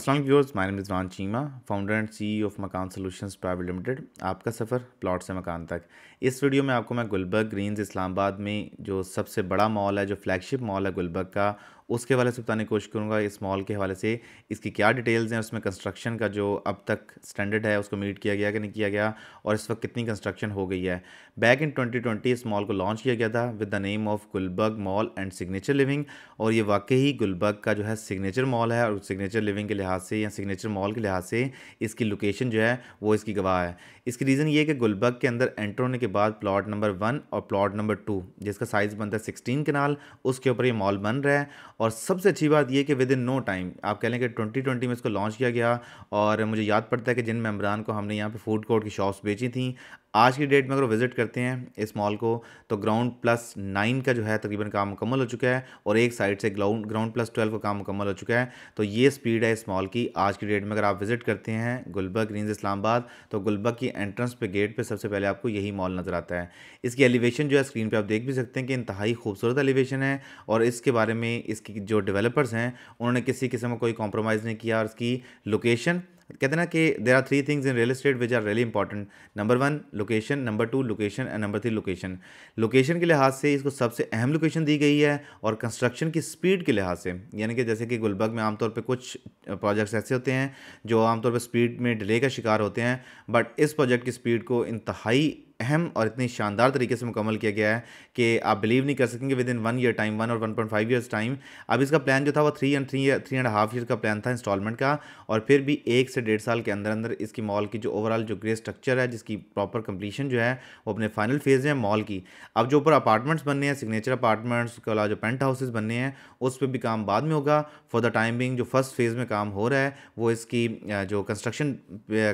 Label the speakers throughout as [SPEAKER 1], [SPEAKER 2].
[SPEAKER 1] Aslam viewers my name Cheema founder and CEO of Makan solutions private limited आपका सफ़र plot से मकान तक इस वीडियो में आपको मैं गुलबर्ग ग्रीन्स इस्लामाबाद में जो सबसे बड़ा मॉल है जो फ्लैगशिप मॉल है गुलबर्ग का उसके हवाले से बताने की कोशिश करूँगा इस मॉल के हवाले से इसकी क्या डिटेल्स हैं उसमें कंस्ट्रक्शन का जो अब तक स्टैंडर्ड है उसको मीट किया गया कि नहीं किया गया और इस वक्त कितनी कंस्ट्रक्शन हो गई है बैक इन 2020 इस मॉल को लॉन्च किया गया था with the name of Gulberg mall and signature living और ये वाकई ही गुलबर्ग का जो है सिग्नेचर मॉल है और सिग्नेचर लिविंग के लिहाज से या सिग्नेचर मॉल के लिहाज से इसकी लोकेशन जो है वो इसकी गवाह है इसकी रीज़न ये कि गुलबर्ग के अंदर एंटर होने के बाद प्लाट नंबर वन और प्लाट नंबर टू जिसका साइज़ बनता है सिक्सटीन कनाल उसके ऊपर ये मॉल बन रहा है और सबसे अच्छी बात यह कि विद इन नो टाइम आप कह लें कि ट्वेंटी ट्वेंटी में इसको लॉन्च किया गया और मुझे याद पड़ता है कि जिन मेम्बरान को हमने यहाँ पे फूड कोर्ट की शॉप्स बेची थी आज की डेट में अगर विज़िट करते हैं इस मॉल को तो ग्राउंड प्लस नाइन का जो है तकरीबन काम मुकम्मल हो चुका है और एक साइड से ग्राउंड ग्राउंड प्लस ट्वेल्व का काम मुकम्मल हो चुका है तो ये स्पीड है इस मॉल की आज की डेट में अगर आप विज़िट करते हैं गुलबर्ग ग्रीन्स इस्लामाबाद तो गुलबर्ग की एंट्रेंस पे गेट पे सबसे पहले आपको यही मॉल नज़र आता है इसकी एलिवेशन जो है स्क्रीन पर आप देख भी सकते हैं कि इंतहाई खूबसूरत एलिवेशन है और इसके बारे में इसके जो डेवलपर्स हैं उन्होंने किसी किस्म का कोई कॉम्प्रोमाइज़ नहीं किया और इसकी लोकेशन कहते ना कि there are three things in real estate which are really important number one location number two location and number three location location के लिहाज से इसको सबसे अहम लोकेशन दी गई है और कंस्ट्रक्शन की स्पीड के लिहाज से यानी कि जैसे कि गुलबर्ग में आमतौर पर कुछ प्रोजेक्ट्स ऐसे होते हैं जो आमतौर पर स्पीड में डिले का शिकार होते हैं बट इस प्रोजेक्ट की स्पीड को इंतहाई अहम और इतनी शानदार तरीके से मुकम्मल किया गया है कि आप बिलीव नहीं कर सकेंगे within one year time one और one point five years time अब इसका प्लान जो था वो three and three three and half year का प्लान था इंस्टॉलमेंट का और फिर भी एक से डेढ़ साल के अंदर अंदर इसकी मॉल की जो ओवरऑल जो ग्रे स्ट्रक्चर है जिसकी प्रॉपर कंप्लीशन जो है वो अपने फाइनल फेज़ में मॉल की अब जो ऊपर अपार्टमेंट्स बनने हैं सिग्नेचर अपार्टमेंट्स के अलावा जो पेंट हाउसेज बनने हैं उस पर भी काम बाद में होगा फॉर द टाइम बिंग जो फर्स्ट फेज़ में काम हो रहा है वो इसकी जो कंस्ट्रक्शन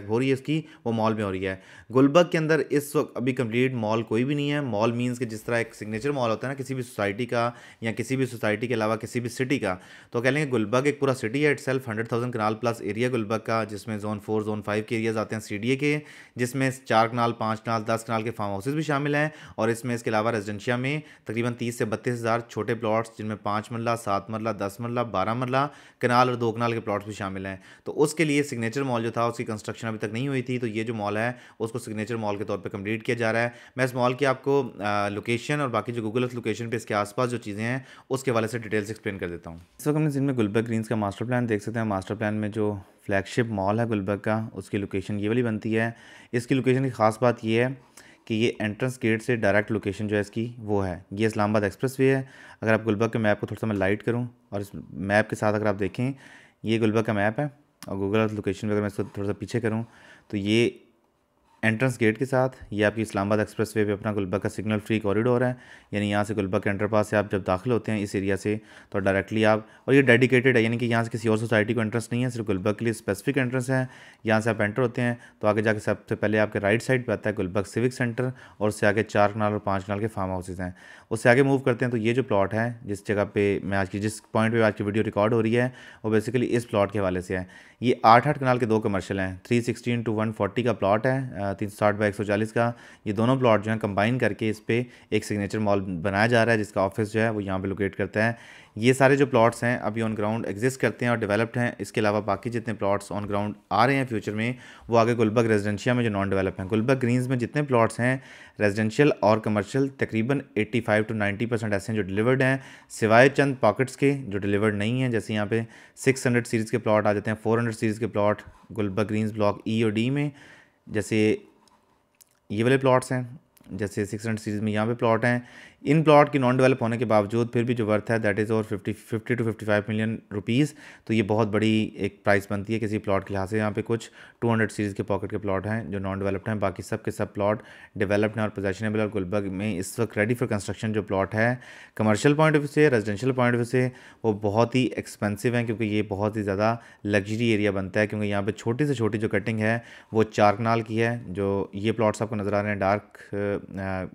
[SPEAKER 1] हो रही है इसकी वो मॉल में हो रही है गुलबर्ग के अंदर इस वक्त अभी कंप्लीट मॉल कोई भी नहीं है मॉल मीन्स कि जिस तरह एक सिग्नेचर मॉल होता है ना किसी भी सोसाइटी का या किसी भी सोसाइटी के अलावा किसी भी सिटी का तो कह लेंगे गुलबाग एक पूरा सिटी है itself hundred thousand kanal plus area Gulbagh का जिसमें जोन फोर जोन फाइव के एरियाज आते हैं सी के जिसमें चार कनाल पाँच कनाल दस कनाल के फार्म हाउसेज भी शामिल हैं और इसमें इसके अलावा रेजिडेंशिया में तकरीबन तीस से बत्तीस हज़ार छोटे प्लाट्स जिनमें पाँच मरला सात मरला दस मरला बारह मरला कनाल और दो कनाल के प्लाट्स भी शामिल हैं तो उसके लिए सिग्नेचर मॉल जो था उसकी कंस्ट्रक्शन अभी तक नहीं हुई थी तो ये जो मॉल है उसको सिग्नेचर मॉल के तौर पर कम्प्लीट किया जा रहा है मैं इस मॉल की आपको लोकेशन और बाकी जो गूगल अर्थ लोकेशन पे इसके आसपास जो चीज़ें हैं उसके वाले से डिटेल्स एक्सप्लेन कर देता हूँ इस वक्त हमने जिनमें गुलबर्ग ग्रीन्स का मास्टर प्लान देख सकते हैं मास्टर प्लान में जो फ्लैगशिप मॉल है गुलबर्ग का उसकी लोकेशन ये वाली बनती है इसकी लोकेशन की खास बात यह है कि ये एंट्रेंस गेट से डायरेक्ट लोकेशन जो है इसकी वो है ये इस्लामाबाद एक्सप्रेस वे है अगर आप गुलबर्ग के मैप को थोड़ा सा मैं लाइट करूँ और इस मैप के साथ अगर आप देखें ये गुलबर्ग का मैप है और गूगल अर्थ लोकेशन अगर मैं इसको थोड़ा सा पीछे करूँ तो ये एंट्रेंस गेट के साथ ये आपकी इस्लामाबाद एक्सप्रेस वे पर अपना गुलबर्ग का सिग्नल फ्री कॉरिडोर है यानी यहाँ से गुलबर्ग के एंटर पास से आप जब दाखिल होते हैं इस एरिया से तो डायरेक्टली आप और ये डेडिकेटेड है यानी कि यहाँ से किसी और सोसाइटी को एंट्रेंस नहीं है सिर्फ गुलबर्ग के लिए स्पेसिफिक एंट्रेंस है यहाँ से आप एंटर होते हैं तो आगे जाकर सबसे पहले आपके राइट साइड पर आता है गुलबर्ग सिविक सेंटर और उससे आगे चार कनाल और पाँच कनाल के फार्म हाउसेज हैं उससे आगे मूव करते हैं तो ये जो प्लॉट है जिस जगह पर मैं आज की जिस पॉइंट पर आज की वीडियो रिकॉर्ड हो रही है वो बेसिकली इस प्लॉट के हवाले से है ये आठ आठ कनाल के दो कमर्शियल हैं three sixteen two one forty का प्लॉट है तीन सौ साठ बाई एक सौ चालीस का ये दोनों प्लॉट जो है कंबाइन करके इस पर एक सिग्नेचर मॉल बनाया जा रहा है जिसका ऑफिस जो है वो यहाँ पर लोकेट करता है ये सारे जो प्लॉट्स हैं अभी ऑन ग्राउंड एग्जिस्ट करते हैं और डेवलप्ड हैं इसके अलावा बाकी जितने प्लॉट्स ऑन ग्राउंड आ रहे हैं फ्यूचर में वो आगे गुलबर्ग रेजिडेंशिया में जो नॉन डेवलप हैं गुलबर्ग ग्रीन्स में जितने प्लॉट्स हैं रेजिडेंशियल और कमर्शियल तकरीबन 85 टू 90 परसेंट ऐसे हैं जो डिलीवर्ड हैं सिवाय चंद पॉकेट्स के जो डिलीवर्ड नहीं हैं जैसे यहाँ पे हंड्रेड सीरीज़ के प्लॉट आ जाते हैं हंड्रेड सीरीज़ के plot Gulberg Greens block E और डी में जैसे ये वाले प्लॉट्स हैं जैसे हंड्रेड सीरीज़ में यहाँ पे प्लॉट हैं इन प्लॉट की नॉन डेवलप होने के बावजूद फिर भी जो वर्थ है that is over fifty fifty two fifty five million rupees तो ये बहुत बड़ी एक प्राइस बनती है किसी प्लॉट के लिहाज से यहाँ पे कुछ टू हंड्रेड सीरीज़ के पॉकेट के प्लॉट हैं जो नॉन डेवलप्ड हैं बाकी सब के सब प्लॉट डेवलप्ड हैं और पोजेशनेबल और गुलबर्ग में इस वक्त रेडी फॉर कंस्ट्रक्शन जो प्लॉट है कमर्शियल पॉइंट ऑफ व्यू से रेजिडेंशियल पॉइंट ऑफ व्यू से वो बहुत ही एक्सपेंसिव हैं क्योंकि ये बहुत ही ज़्यादा लग्जरी एरिया बनता है क्योंकि यहाँ पर छोटी से छोटी जो कटिंग है वो चार कनाल की है जो ये प्लॉट्स आपको नज़र आ रहे हैं डार्क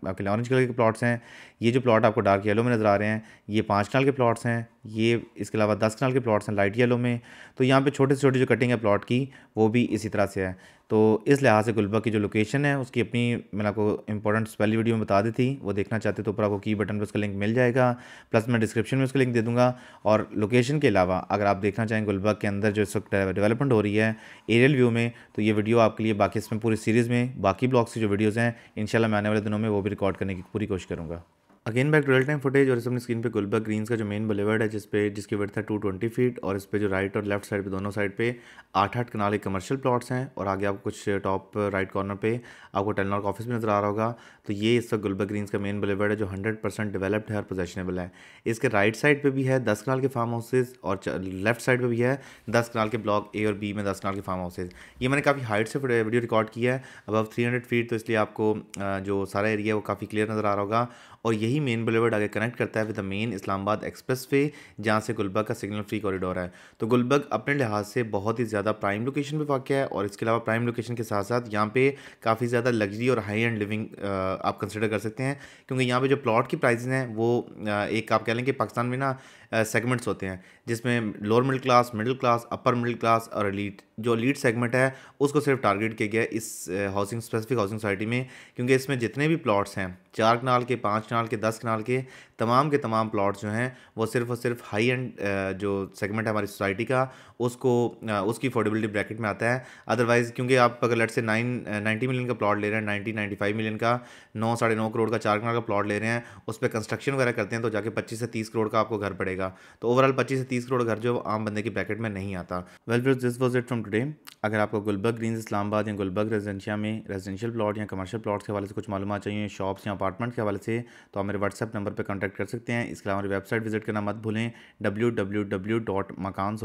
[SPEAKER 1] आपके ऑरेंज कलर के प्लॉट्स हैं ये जो प्लॉट आपको डार्क येलो में नज़र आ रहे हैं ये पाँच कनाल के प्लॉट्स हैं ये इसके अलावा दस कनाल के प्लॉट्स हैं लाइट येलो में तो यहाँ पे छोटे से छोटी जो कटिंग है प्लॉट की वो भी इसी तरह से है तो इस लिहाज से गुलबर्ग की जो लोकेशन है उसकी अपनी मैंने आपको इंपॉर्टेंट पहली वीडियो में बता दी थी वो देखना चाहते तो ऊपर आपको की बटन पर उसका लिंक मिल जाएगा प्लस मैं डिस्क्रिप्शन में उसका लिंक दे दूँगा और लोकेशन के अलावा अगर आप देखना चाहें गुलबर्ग के अंदर जो इस वक्त डेवलपमेंट हो रही है एरियल व्यू में तो ये वीडियो आपके लिए बाकी इसमें पूरी सीरीज़ में बाकी ब्लॉग्स की जो वीडियोज़ हैं इन मैं आने वाले दिनों में वो भी रिकॉर्ड करने की पूरी कोशिश करूँगा again back real time footage और इस अपने स्क्रीन पे गुलबर्ग ग्रीन्स का जो मेन बलेवर्ड है जिसपे जिसकी वर्थ है ट्वेंटी फीट और इस पर जो राइट और लेफ्ट साइड पे दोनों साइड पे आठ आठ कनाले कमर्शियल प्लॉट्स हैं और आगे आपको कुछ टॉप राइट कॉर्नर पे आपको टेलनॉर्क ऑफिस भी नजर आ रहा होगा तो ये इस वक्त गुलबर्ग ग्रीन्स का मेन बलेवर्ड है जो हंड्रेड परसेंट डेवलप्ड है और पोजेशनेबल है इसके राइट साइड पर भी है दस कनाल के फार्म हाउसेज और लेफ्ट साइड पर भी है दस कनाल के ब्लॉक ए और बी में दस कनाल के फार्म हाउसेज ये मैंने काफ़ी हाइट से वीडियो रिकॉर्ड किया है अब थ्री हंड्रेड फीट तो इसलिए आपको जो सारा एरिया है वो काफ़ी क्लियर नज़र आ रहा होगा और यही यही मेन बुलेवर्ड आगे कनेक्ट करता है with the main Islamabad express way जहाँ से गुलबर्ग का सिग्नल फ्री कॉरिडोर है तो गुलबर्ग अपने लिहाज से बहुत ही ज़्यादा प्राइम लोकेशन पर वाक़ है और इसके अलावा प्राइम लोकेशन के साथ साथ यहाँ पे काफ़ी ज़्यादा लग्जरी और हाई एंड लिविंग आप कंसिडर कर सकते हैं क्योंकि यहाँ पर जो प्लाट की प्राइजेज हैं वो एक आप कह लें कि पाकिस्तान में ना सेगमेंट्स होते हैं जिसमें lower middle class middle class upper middle class और अलीट जो लीड सेगमेंट है उसको सिर्फ टारगेट किया गया इस हाउसिंग स्पेसिफिक हाउसिंग सोसाइटी में क्योंकि इसमें जितने भी प्लॉट्स हैं चार कनाल के पाँच कनाल के दस कनाल के तमाम के तमाम प्लाट्स जो हैं वो सिर्फ और सिर्फ हाई एंड जो सेगमेंट है हमारी सोसाइटी का उसको उसकी अफोर्डेबिलिटी ब्रैकेट में आता है अदरवाइज़ क्योंकि आप अगर लट से नाइन नाइन्टी मिलियन का प्लॉट ले रहे हैं नाइन्टी नाइन्टी फाइव मिलियन का नौ साढ़े नौ करोड़ का चार कनाल का प्लॉट ले रहे हैं उस पर कंस्ट्रक्शन वगैरह करते हैं तो जाके पच्चीस से तीस करोड़ का आपको घर पड़ेगा तो ओवरऑल पच्चीस से तीस करोड़ घर जो आम बंदे की ब्रैकेट में नहीं आता वेल फिर this was it from today अगर आपको गुलबर्ग ग्रीन्स इस्लामाबाद या गुलबर्ग रेजिडेंशिया में रेजिडेंशियल प्लॉट या कमर्शियल प्लाट्स के हवाले से कुछ मालूम चाहिए शॉप्स या अपार्टमेंट के हवाले से तो आप मेरे व्हाट्सअप नंबर पर कॉन्टैक्ट कर सकते हैं इसके अलावा हमारी वेबसाइट विजिट करना मत भूलें W W W dot Makaan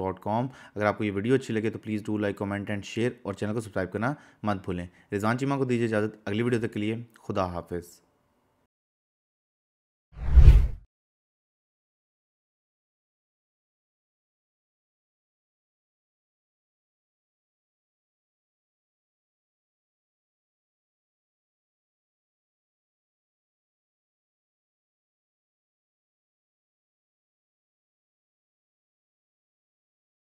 [SPEAKER 1] dot com अगर आपको ये वीडियो अच्छी लगे तो please do like comment and share और चैनल को सब्सक्राइब करना मत भूलें रिजान चीमा को दीजिए इजाज़त अगली वीडियो तक के लिए खुदा हाफिज़